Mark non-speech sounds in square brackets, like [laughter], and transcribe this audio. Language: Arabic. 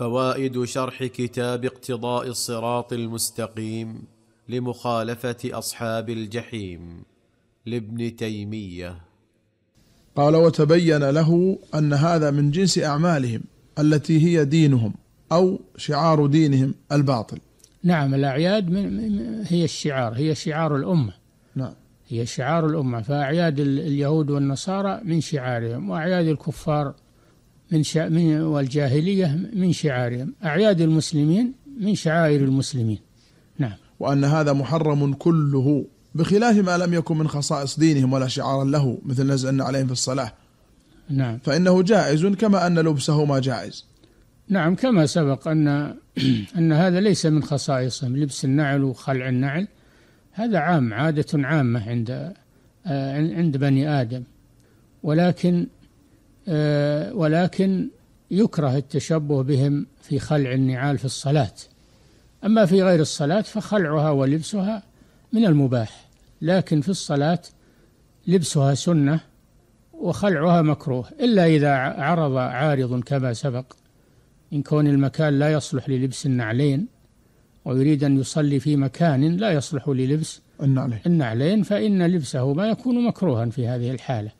فوائد شرح كتاب اقتضاء الصراط المستقيم لمخالفه اصحاب الجحيم لابن تيميه قال وتبين له ان هذا من جنس اعمالهم التي هي دينهم او شعار دينهم الباطل نعم الاعياد من هي الشعار هي شعار الامه نعم هي شعار الامه فاعياد اليهود والنصارى من شعارهم واعياد الكفار من من والجاهلية من شعارهم أعياد المسلمين من شعائر المسلمين نعم وأن هذا محرم كله بخلاف ما لم يكن من خصائص دينهم ولا شعارا له مثل نزعنا عليهم في الصلاة نعم فإنه جائز كما أن لبسهما جائز نعم كما سبق أن [clears throat] أن هذا ليس من خصائصهم لبس النعل وخلع النعل هذا عام عادة عامة عند آه، عند بني آدم ولكن آه، ولكن يكره التشبه بهم في خلع النعال في الصلاة أما في غير الصلاة فخلعها ولبسها من المباح لكن في الصلاة لبسها سنة وخلعها مكروه إلا إذا عرض عارض كما سبق من كون المكان لا يصلح للبس النعلين ويريد أن يصلي في مكان لا يصلح للبس النعلين, النعلين فإن لبسه ما يكون مكروها في هذه الحالة